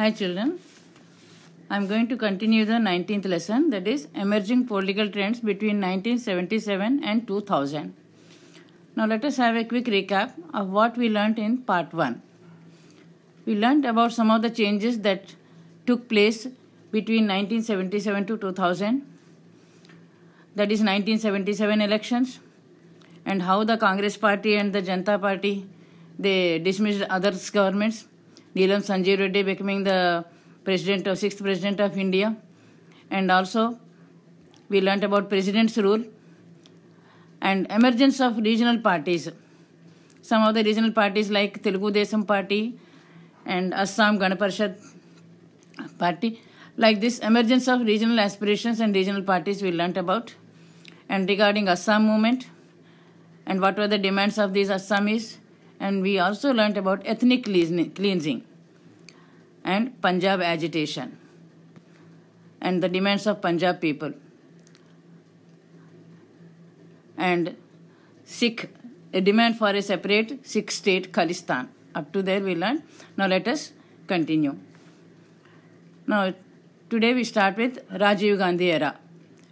Hi children, I am going to continue the 19th lesson that is emerging political trends between 1977 and 2000. Now let us have a quick recap of what we learnt in part 1. We learnt about some of the changes that took place between 1977 to 2000 that is 1977 elections and how the Congress party and the Janta party they dismissed others governments Neelam Sanjay Reddy becoming the president of sixth president of India, and also we learnt about president's rule and emergence of regional parties. Some of the regional parties like Telugu Desam Party and Assam Ganaparshad Party. Like this emergence of regional aspirations and regional parties we learnt about. And regarding Assam movement and what were the demands of these Assamese, And we also learnt about ethnic cleansing and Punjab agitation and the demands of Punjab people and Sikh, a demand for a separate Sikh state Khalistan. Up to there we learned. Now let us continue. Now today we start with Rajiv Gandhi era.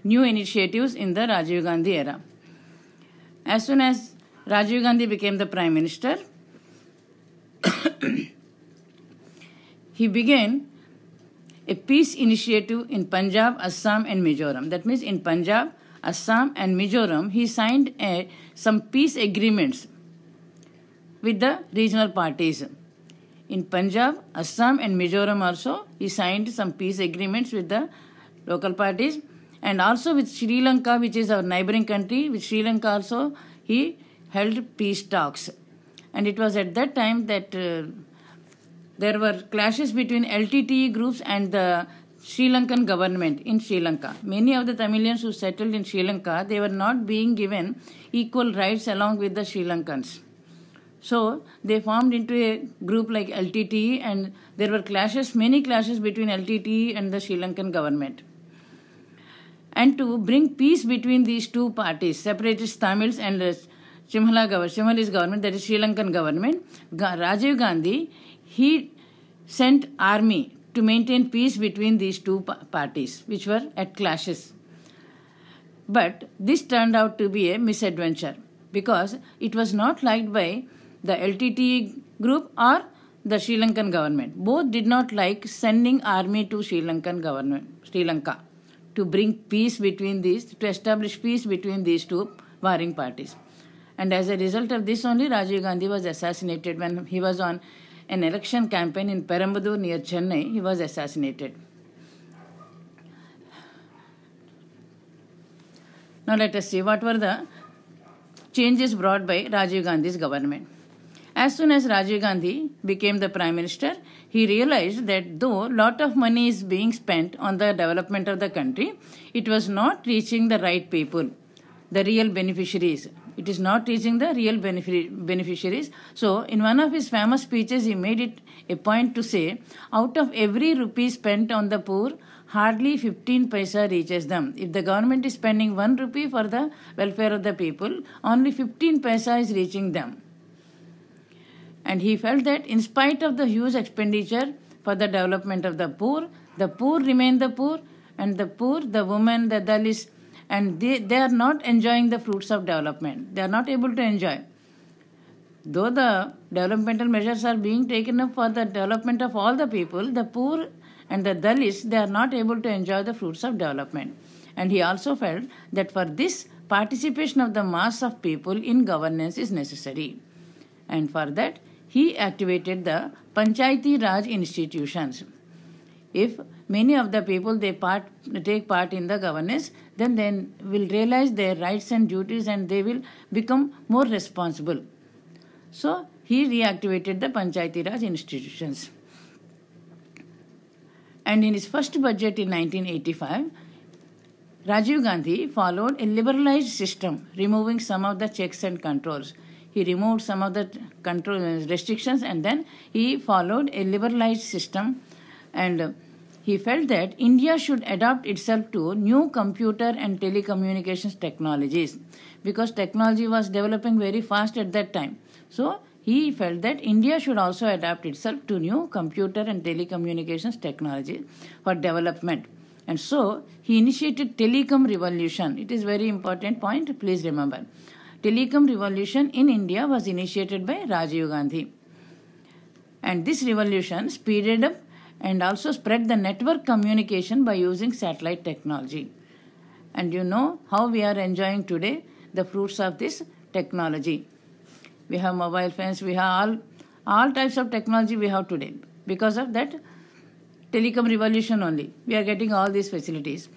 New initiatives in the Rajiv Gandhi era. As soon as Rajiv Gandhi became the Prime Minister, he began a peace initiative in Punjab, Assam, and Mizoram. That means in Punjab, Assam, and Mizoram, he signed a, some peace agreements with the regional parties. In Punjab, Assam, and Mizoram also, he signed some peace agreements with the local parties and also with Sri Lanka, which is our neighboring country. With Sri Lanka also, he held peace talks. And it was at that time that. Uh, there were clashes between LTTE groups and the Sri Lankan government in Sri Lanka. Many of the Tamilians who settled in Sri Lanka, they were not being given equal rights along with the Sri Lankans. So they formed into a group like LTTE and there were clashes, many clashes between LTTE and the Sri Lankan government. And to bring peace between these two parties, separatist Tamils and the government, Simhalese government, that is Sri Lankan government, Rajiv Gandhi he sent army to maintain peace between these two parties, which were at clashes. But this turned out to be a misadventure because it was not liked by the LTTE group or the Sri Lankan government. Both did not like sending army to Sri Lankan government, Sri Lanka, to bring peace between these, to establish peace between these two warring parties. And as a result of this only, Rajiv Gandhi was assassinated when he was on an election campaign in Perambur near Chennai, he was assassinated. Now let us see what were the changes brought by Rajiv Gandhi's government. As soon as Rajiv Gandhi became the prime minister, he realized that though lot of money is being spent on the development of the country, it was not reaching the right people, the real beneficiaries it is not reaching the real beneficiaries. So, in one of his famous speeches, he made it a point to say, out of every rupee spent on the poor, hardly 15 paisa reaches them. If the government is spending 1 rupee for the welfare of the people, only 15 paisa is reaching them. And he felt that in spite of the huge expenditure for the development of the poor, the poor remain the poor and the poor, the women, the Dalits, and they, they are not enjoying the fruits of development. They are not able to enjoy. Though the developmental measures are being taken up for the development of all the people, the poor and the Dalits, they are not able to enjoy the fruits of development. And he also felt that for this, participation of the mass of people in governance is necessary. And for that, he activated the Panchayati Raj institutions. If many of the people they part, take part in the governance, then they will realize their rights and duties and they will become more responsible. So he reactivated the Panchayati Raj institutions. And in his first budget in 1985, Rajiv Gandhi followed a liberalized system, removing some of the checks and controls. He removed some of the control restrictions and then he followed a liberalized system and he felt that India should adapt itself to new computer and telecommunications technologies because technology was developing very fast at that time. So he felt that India should also adapt itself to new computer and telecommunications technology for development. And so he initiated telecom revolution. It is very important point, please remember. Telecom revolution in India was initiated by Rajiv Gandhi. And this revolution speeded up and also spread the network communication by using satellite technology. And you know how we are enjoying today the fruits of this technology. We have mobile phones, we have all, all types of technology we have today because of that telecom revolution only. We are getting all these facilities.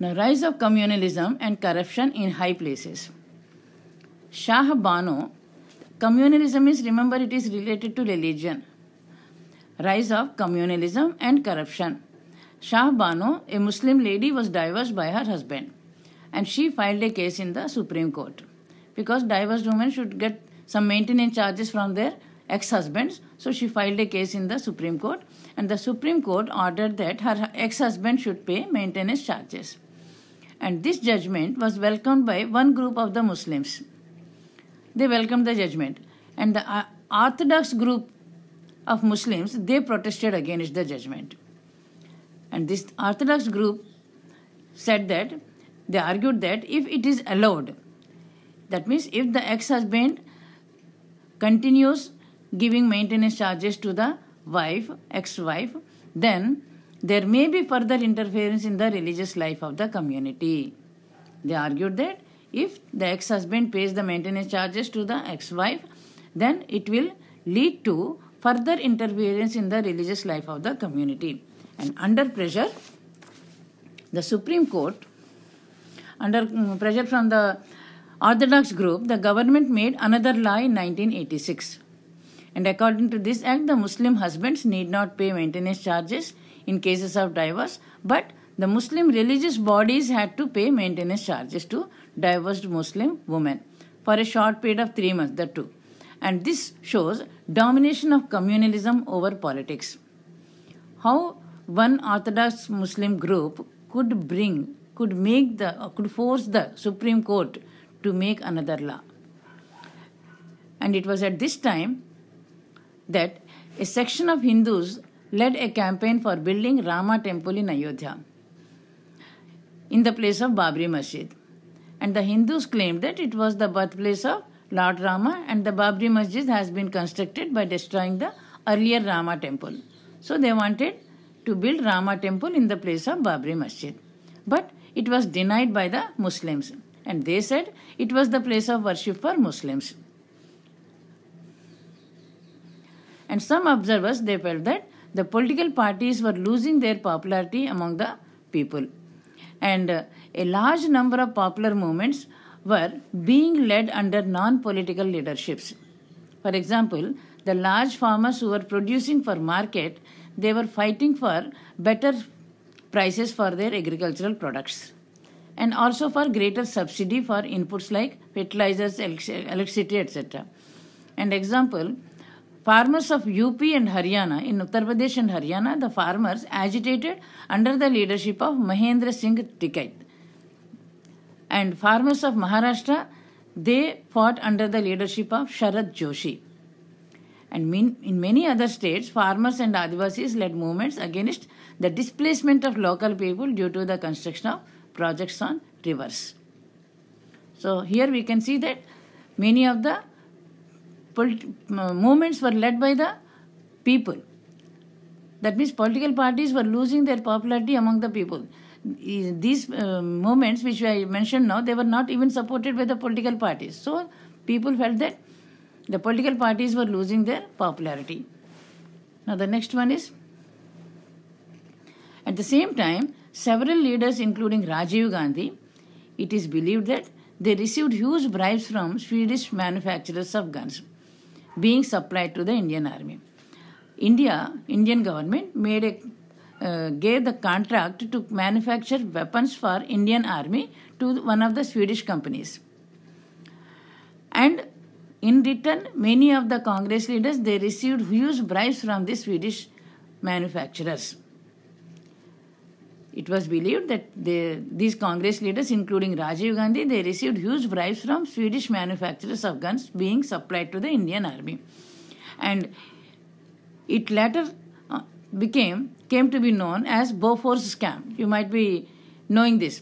The rise of communalism and corruption in high places. Shah Bano, communalism is, remember, it is related to religion Rise of Communalism and Corruption. Shah Bano, a Muslim lady, was divorced by her husband and she filed a case in the Supreme Court because divorced women should get some maintenance charges from their ex husbands. So she filed a case in the Supreme Court and the Supreme Court ordered that her ex husband should pay maintenance charges. And this judgment was welcomed by one group of the Muslims. They welcomed the judgment. And the uh, Orthodox group of Muslims, they protested against the judgment. And this Orthodox group said that they argued that if it is allowed, that means if the ex husband continues giving maintenance charges to the wife, ex wife, then there may be further interference in the religious life of the community. They argued that if the ex husband pays the maintenance charges to the ex wife, then it will lead to further interference in the religious life of the community. And under pressure, the Supreme Court, under mm, pressure from the Orthodox group, the government made another law in 1986. And according to this act, the Muslim husbands need not pay maintenance charges in cases of divorce, but the Muslim religious bodies had to pay maintenance charges to divorced Muslim women for a short period of three months, the two and this shows domination of communalism over politics. How one Orthodox Muslim group could bring, could make the, could force the Supreme Court to make another law. And it was at this time that a section of Hindus led a campaign for building Rama temple in Ayodhya in the place of Babri Masjid. And the Hindus claimed that it was the birthplace of Lord Rama and the Babri Masjid has been constructed by destroying the earlier Rama temple. So they wanted to build Rama temple in the place of Babri Masjid. But it was denied by the Muslims and they said it was the place of worship for Muslims. And some observers they felt that the political parties were losing their popularity among the people and uh, a large number of popular movements were being led under non political leaderships. For example, the large farmers who were producing for market, they were fighting for better prices for their agricultural products and also for greater subsidy for inputs like fertilizers, electricity, etc. And example, farmers of UP and Haryana, in Uttar Pradesh and Haryana, the farmers agitated under the leadership of Mahendra Singh Tikai. And farmers of Maharashtra, they fought under the leadership of Sharad Joshi. And in many other states, farmers and Adivasis led movements against the displacement of local people due to the construction of projects on rivers. So here we can see that many of the uh, movements were led by the people. That means political parties were losing their popularity among the people these uh, movements which I mentioned now, they were not even supported by the political parties. So people felt that the political parties were losing their popularity. Now the next one is, at the same time, several leaders including Rajiv Gandhi, it is believed that they received huge bribes from Swedish manufacturers of guns being supplied to the Indian army. India, Indian government made a uh, gave the contract to manufacture weapons for Indian army to one of the Swedish companies. And in return, many of the Congress leaders, they received huge bribes from the Swedish manufacturers. It was believed that they, these Congress leaders, including Rajiv Gandhi, they received huge bribes from Swedish manufacturers of guns being supplied to the Indian army. And it later uh, became came to be known as Bofors Camp. You might be knowing this.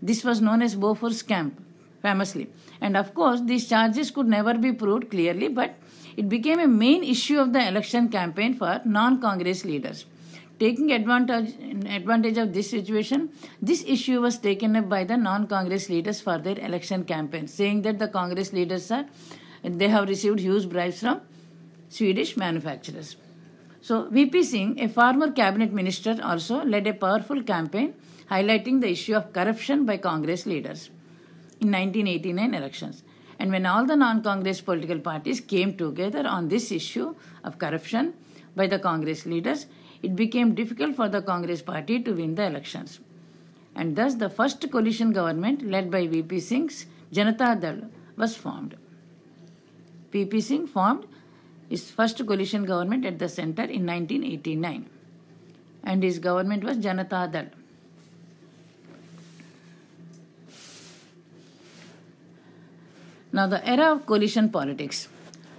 This was known as Bofors Camp, famously. And of course, these charges could never be proved clearly, but it became a main issue of the election campaign for non Congress leaders. Taking advantage, advantage of this situation, this issue was taken up by the non Congress leaders for their election campaign, saying that the Congress leaders are they have received huge bribes from Swedish manufacturers. So VP Singh, a former cabinet minister also led a powerful campaign highlighting the issue of corruption by Congress leaders in 1989 elections. And when all the non-Congress political parties came together on this issue of corruption by the Congress leaders, it became difficult for the Congress party to win the elections. And thus the first coalition government led by VP Singh's Janata Dal was formed. VP Singh formed his first coalition government at the center in 1989 and his government was Janata Dal. Now the era of coalition politics.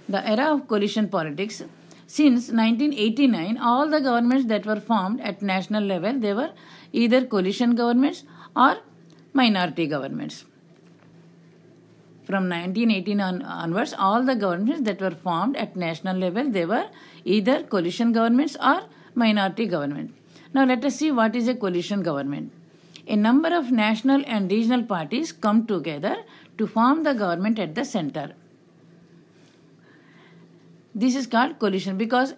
The era of coalition politics since 1989 all the governments that were formed at national level they were either coalition governments or minority governments from 1918 on, onwards, all the governments that were formed at national level, they were either coalition governments or minority government. Now let us see what is a coalition government. A number of national and regional parties come together to form the government at the center. This is called coalition because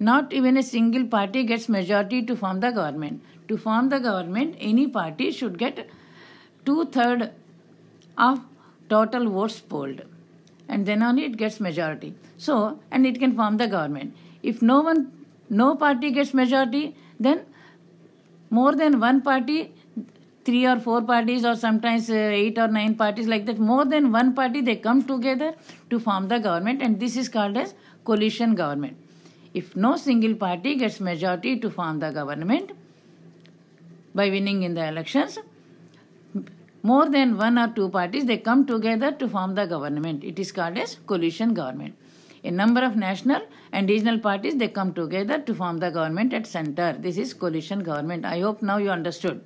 not even a single party gets majority to form the government. To form the government, any party should get two-third of total votes polled. And then only it gets majority. So, and it can form the government. If no one, no party gets majority, then more than one party, three or four parties, or sometimes uh, eight or nine parties like that, more than one party, they come together to form the government, and this is called as coalition government. If no single party gets majority to form the government by winning in the elections, more than one or two parties, they come together to form the government. It is called as coalition government. A number of national and regional parties, they come together to form the government at center. This is coalition government. I hope now you understood.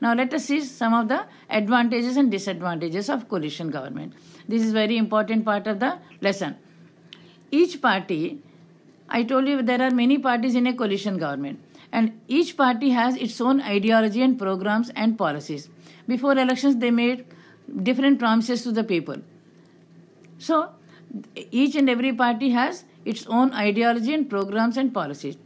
Now let us see some of the advantages and disadvantages of coalition government. This is very important part of the lesson. Each party, I told you there are many parties in a coalition government and each party has its own ideology and programs and policies. Before elections, they made different promises to the people. So, each and every party has its own ideology and programs and policies.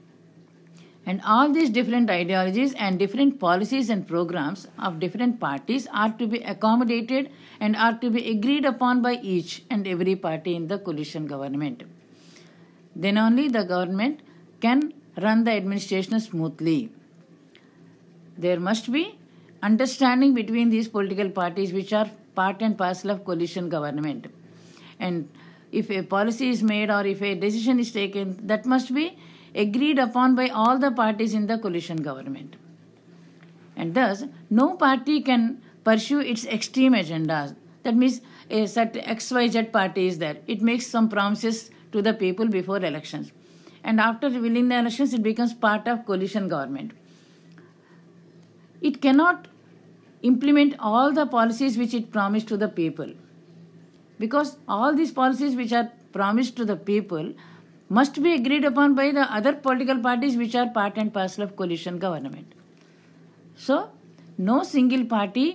And all these different ideologies and different policies and programs of different parties are to be accommodated and are to be agreed upon by each and every party in the coalition government. Then only the government can run the administration smoothly. There must be understanding between these political parties, which are part and parcel of coalition government. And if a policy is made or if a decision is taken, that must be agreed upon by all the parties in the coalition government. And thus, no party can pursue its extreme agendas. That means a XYZ party is there. It makes some promises to the people before elections. And after winning the elections, it becomes part of coalition government it cannot implement all the policies which it promised to the people because all these policies which are promised to the people must be agreed upon by the other political parties which are part and parcel of coalition government so no single party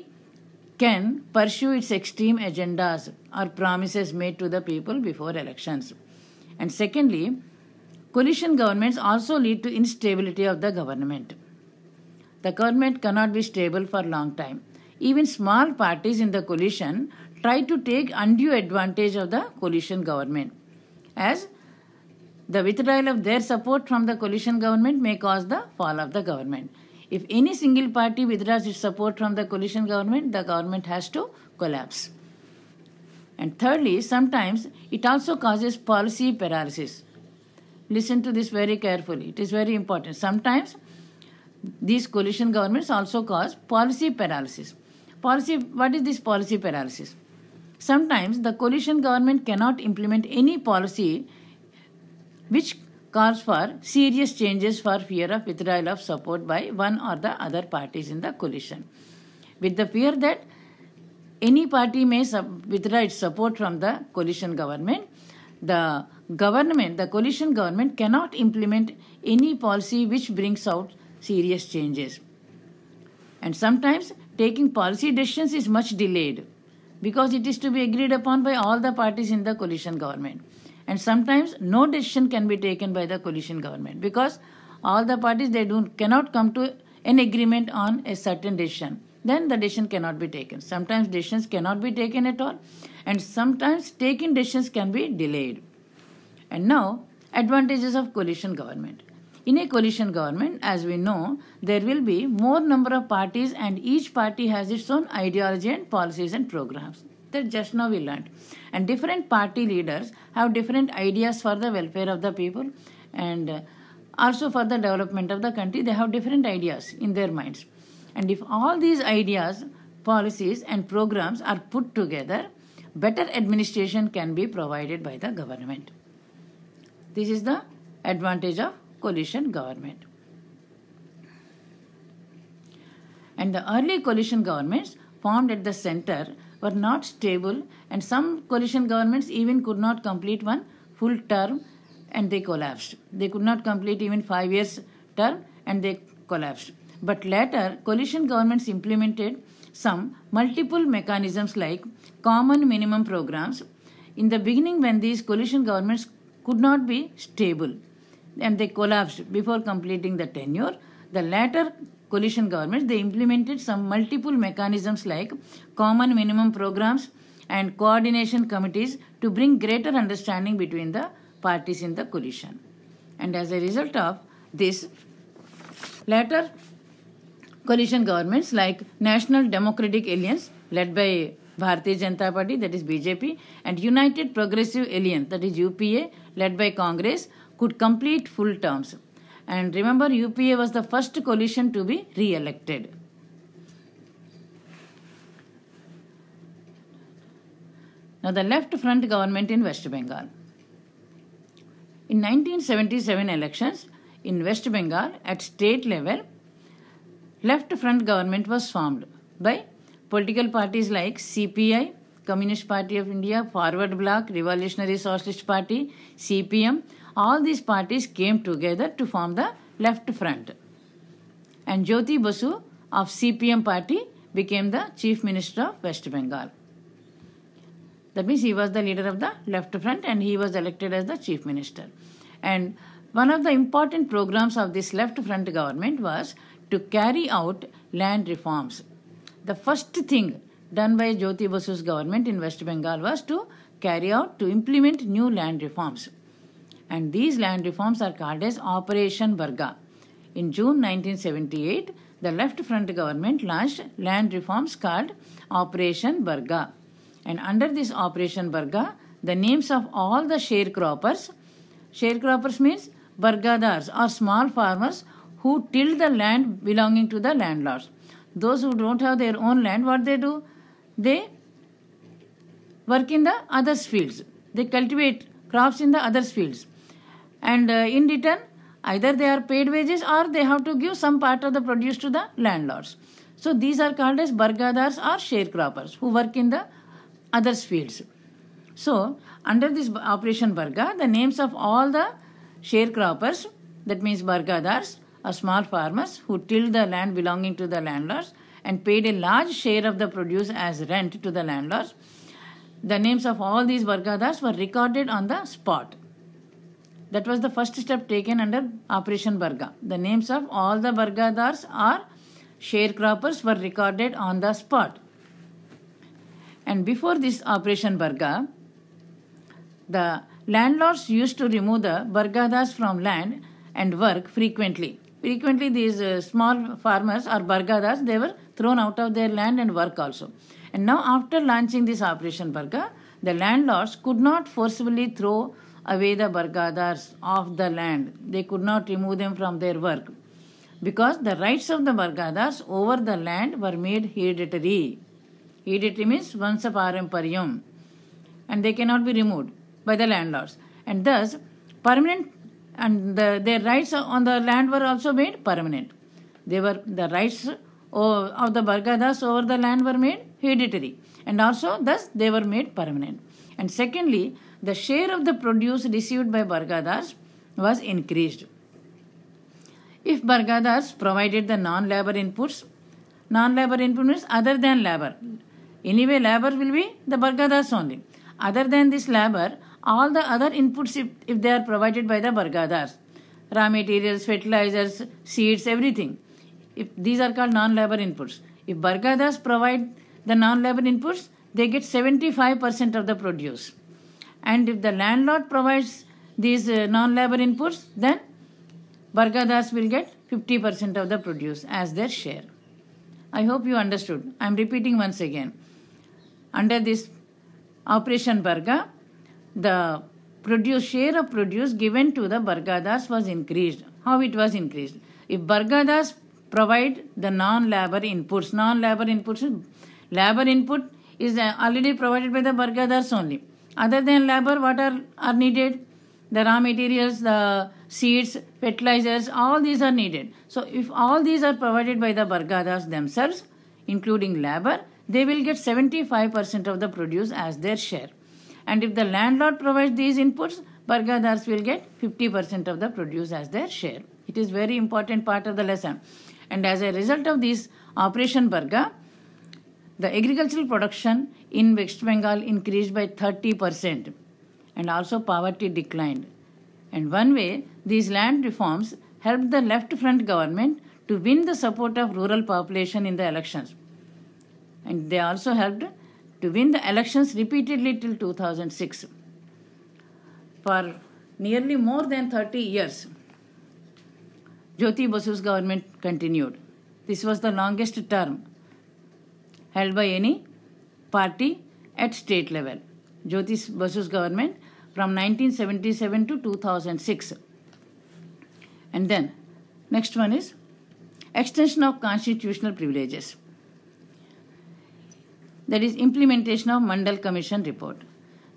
can pursue its extreme agendas or promises made to the people before elections and secondly coalition governments also lead to instability of the government the government cannot be stable for a long time. Even small parties in the coalition try to take undue advantage of the coalition government, as the withdrawal of their support from the coalition government may cause the fall of the government. If any single party withdraws its support from the coalition government, the government has to collapse. And thirdly, sometimes it also causes policy paralysis. Listen to this very carefully, it is very important. Sometimes these coalition governments also cause policy paralysis. Policy, what is this policy paralysis? Sometimes the coalition government cannot implement any policy which calls for serious changes for fear of withdrawal of support by one or the other parties in the coalition. With the fear that any party may withdraw its support from the coalition government, the government, the coalition government cannot implement any policy which brings out serious changes. And sometimes taking policy decisions is much delayed because it is to be agreed upon by all the parties in the coalition government. And sometimes no decision can be taken by the coalition government because all the parties they do cannot come to an agreement on a certain decision. Then the decision cannot be taken. Sometimes decisions cannot be taken at all, and sometimes taking decisions can be delayed. And now, advantages of coalition government. In a coalition government, as we know, there will be more number of parties and each party has its own ideology and policies and programs. That just now we learned. And different party leaders have different ideas for the welfare of the people and uh, also for the development of the country. They have different ideas in their minds. And if all these ideas, policies and programs are put together, better administration can be provided by the government. This is the advantage of coalition government. And the early coalition governments formed at the center were not stable and some coalition governments even could not complete one full term and they collapsed. They could not complete even five years term and they collapsed. But later, coalition governments implemented some multiple mechanisms like common minimum programs. In the beginning, when these coalition governments could not be stable, and they collapsed before completing the tenure. The latter coalition governments, they implemented some multiple mechanisms like common minimum programs and coordination committees to bring greater understanding between the parties in the coalition. And as a result of this, latter coalition governments like National Democratic Alliance led by Bharatiya Janata Party that is BJP and United Progressive Alliance that is UPA led by Congress could complete full terms. And remember, UPA was the first coalition to be re-elected. Now, the left front government in West Bengal. In 1977 elections in West Bengal at state level, left front government was formed by political parties like CPI, Communist Party of India, Forward Bloc, Revolutionary Socialist Party, CPM, all these parties came together to form the left front. And Jyoti Basu of CPM party became the chief minister of West Bengal. That means he was the leader of the left front and he was elected as the chief minister. And one of the important programs of this left front government was to carry out land reforms. The first thing done by Jyoti Basu's government in West Bengal was to carry out, to implement new land reforms and these land reforms are called as Operation Barga. In June 1978, the left front government launched land reforms called Operation Barga. And under this Operation Barga, the names of all the sharecroppers, sharecroppers means Bargadars or small farmers who till the land belonging to the landlords. Those who don't have their own land, what they do? They work in the others' fields. They cultivate crops in the others' fields and uh, in return either they are paid wages or they have to give some part of the produce to the landlords. So these are called as bargadars or sharecroppers who work in the other fields. So under this operation barga, the names of all the sharecroppers, that means bargadars, are small farmers who till the land belonging to the landlords and paid a large share of the produce as rent to the landlords. The names of all these bargadars were recorded on the spot. That was the first step taken under Operation Barga. The names of all the bargadars or sharecroppers were recorded on the spot. And before this Operation Barga, the landlords used to remove the bargadars from land and work frequently. Frequently, these uh, small farmers or bargadars they were thrown out of their land and work also. And now, after launching this Operation Barga, the landlords could not forcibly throw away the Bargadars of the land. They could not remove them from their work because the rights of the Bargadars over the land were made hereditary. Hereditary means vansaparampariyam and they cannot be removed by the landlords. And thus, permanent and the, their rights on the land were also made permanent. They were the rights of the Bargadas over the land were made hereditary and also thus they were made permanent. And secondly, the share of the produce received by Bargadas was increased. If Bargadas provided the non-labor inputs, non-labor inputs other than labor. Anyway, labor will be the Bargadas only. Other than this labor, all the other inputs if, if they are provided by the Bargadas, raw materials, fertilizers, seeds, everything. If these are called non-labor inputs. If Bargadas provide the non-labor inputs, they get 75% of the produce. And if the landlord provides these uh, non-labor inputs, then Bargadas will get 50% of the produce as their share. I hope you understood. I am repeating once again. Under this Operation Barga, the produce share of produce given to the Bargadas was increased. How it was increased? If Bargadas provide the non-labor inputs, non-labor inputs, labor input is uh, already provided by the Bargadas only. Other than labor, what are, are needed? The raw materials, the seeds, fertilizers, all these are needed. So if all these are provided by the Bargadas themselves, including labor, they will get 75% of the produce as their share. And if the landlord provides these inputs, Bargadars will get 50% of the produce as their share. It is very important part of the lesson. And as a result of this operation Barga, the agricultural production in West Bengal increased by 30% and also poverty declined. And one way these land reforms helped the left front government to win the support of rural population in the elections. And they also helped to win the elections repeatedly till 2006 for nearly more than 30 years. Jyoti Basu's government continued. This was the longest term held by any party at state level, Jyotis versus government from 1977 to 2006. And then, next one is extension of constitutional privileges. That is implementation of Mandal Commission report.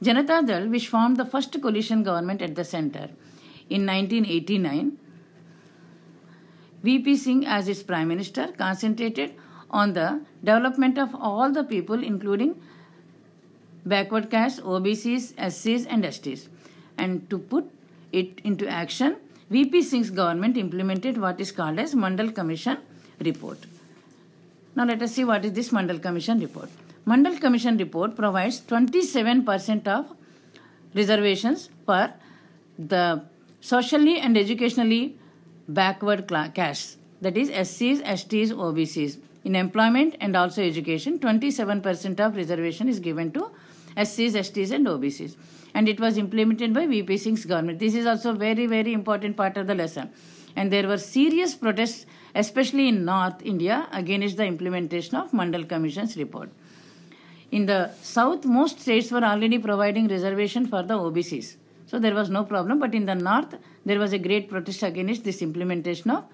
Janata Dal, which formed the first coalition government at the center in 1989, VP Singh as its prime minister concentrated on the development of all the people including backward castes, OBCs, SCs and STs. And to put it into action, VP Singh's government implemented what is called as Mandal Commission report. Now let us see what is this Mandal Commission report. Mandal Commission report provides 27% of reservations for the socially and educationally backward castes that is SCs, STs, OBCs in employment and also education, 27% of reservation is given to SCs, STs and OBCs. And it was implemented by VP Singh's government. This is also very, very important part of the lesson. And there were serious protests, especially in North India, against the implementation of Mandal Commission's report. In the South, most states were already providing reservation for the OBCs. So there was no problem. But in the North, there was a great protest against this implementation of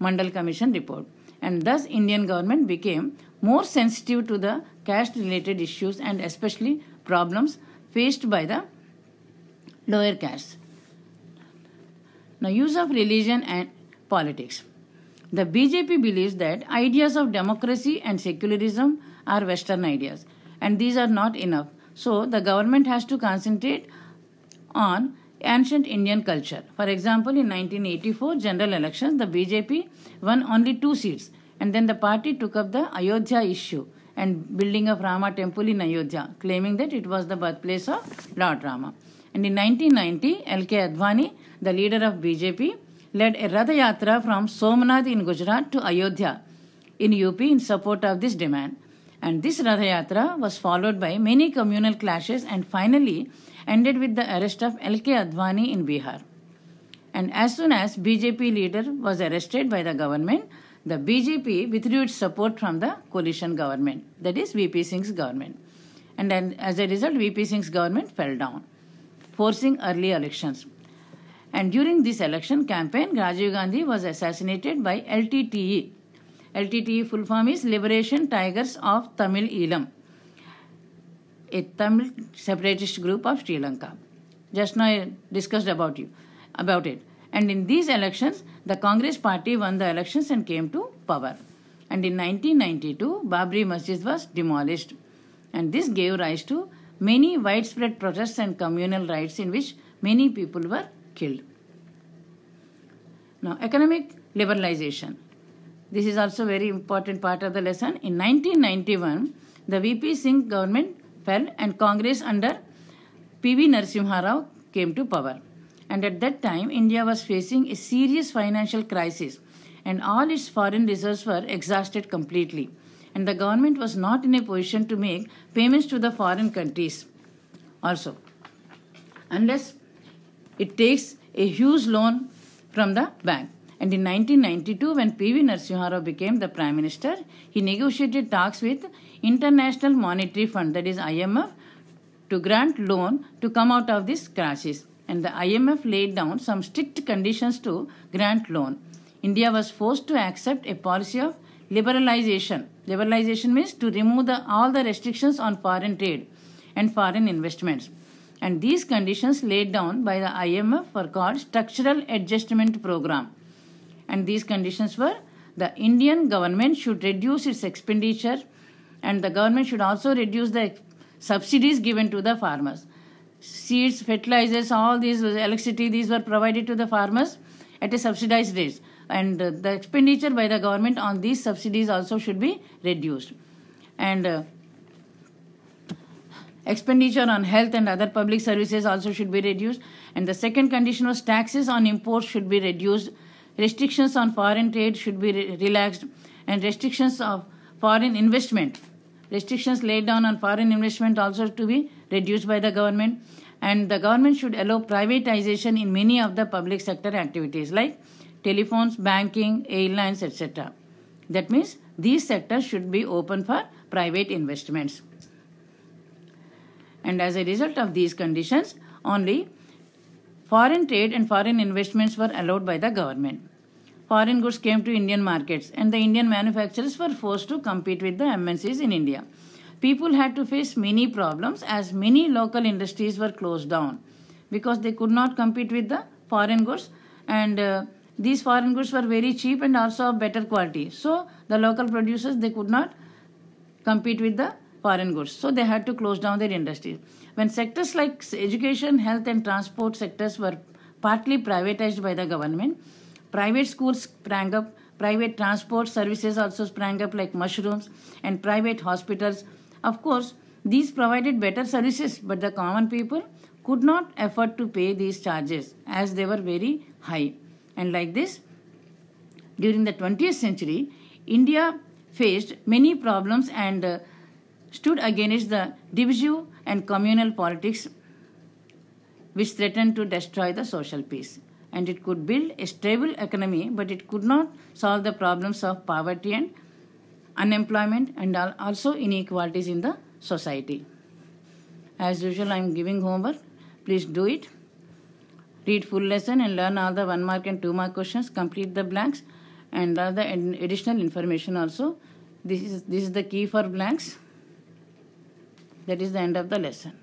Mandal Commission report and thus Indian government became more sensitive to the caste related issues and especially problems faced by the lower castes. Now use of religion and politics. The BJP believes that ideas of democracy and secularism are Western ideas and these are not enough. So the government has to concentrate on ancient Indian culture. For example, in 1984 general elections, the BJP won only two seats and then the party took up the Ayodhya issue and building of Rama temple in Ayodhya, claiming that it was the birthplace of Lord Rama. And in 1990, L.K. Advani, the leader of BJP, led a Ratha Yatra from Somnath in Gujarat to Ayodhya in UP in support of this demand. And this Ratha Yatra was followed by many communal clashes and finally ended with the arrest of L.K. Advani in Bihar. And as soon as BJP leader was arrested by the government, the BJP withdrew its support from the coalition government, that is VP Singh's government. And then as a result, VP Singh's government fell down, forcing early elections. And during this election campaign, Rajiv Gandhi was assassinated by LTTE. LTTE full form is Liberation Tigers of Tamil Elam a Tamil separatist group of Sri Lanka. Just now I discussed about you about it. And in these elections, the Congress party won the elections and came to power. And in 1992, Babri Masjid was demolished. And this gave rise to many widespread protests and communal riots in which many people were killed. Now, economic liberalization. This is also very important part of the lesson. In 1991, the VP Singh government fell and Congress under P.V. Narasimha Rao came to power. And at that time, India was facing a serious financial crisis and all its foreign reserves were exhausted completely. And the government was not in a position to make payments to the foreign countries also, unless it takes a huge loan from the bank. And in 1992, when P.V. Narasimha Rao became the Prime Minister, he negotiated talks with International Monetary Fund, that is IMF, to grant loan to come out of this crisis. And the IMF laid down some strict conditions to grant loan. India was forced to accept a policy of liberalization. Liberalization means to remove the, all the restrictions on foreign trade and foreign investments. And these conditions laid down by the IMF were called Structural Adjustment Program. And these conditions were the Indian government should reduce its expenditure and the government should also reduce the subsidies given to the farmers. Seeds, fertilizers, all these, electricity, these were provided to the farmers at a subsidized rate. And uh, the expenditure by the government on these subsidies also should be reduced. And uh, expenditure on health and other public services also should be reduced. And the second condition was taxes on imports should be reduced. Restrictions on foreign trade should be re relaxed. And restrictions of foreign investment restrictions laid down on foreign investment also to be reduced by the government and the government should allow privatization in many of the public sector activities like telephones, banking, airlines, etc. That means these sectors should be open for private investments. And as a result of these conditions, only foreign trade and foreign investments were allowed by the government foreign goods came to Indian markets and the Indian manufacturers were forced to compete with the MNCs in India. People had to face many problems as many local industries were closed down because they could not compete with the foreign goods and uh, these foreign goods were very cheap and also of better quality. So the local producers they could not compete with the foreign goods. So they had to close down their industries. When sectors like education, health and transport sectors were partly privatized by the government, Private schools sprang up, private transport services also sprang up like mushrooms, and private hospitals. Of course, these provided better services, but the common people could not afford to pay these charges as they were very high. And like this, during the 20th century, India faced many problems and uh, stood against the divisive and communal politics which threatened to destroy the social peace and it could build a stable economy, but it could not solve the problems of poverty and unemployment and also inequalities in the society. As usual, I am giving homework. Please do it. Read full lesson and learn all the one mark and two mark questions. Complete the blanks and all the additional information also. This is, this is the key for blanks. That is the end of the lesson.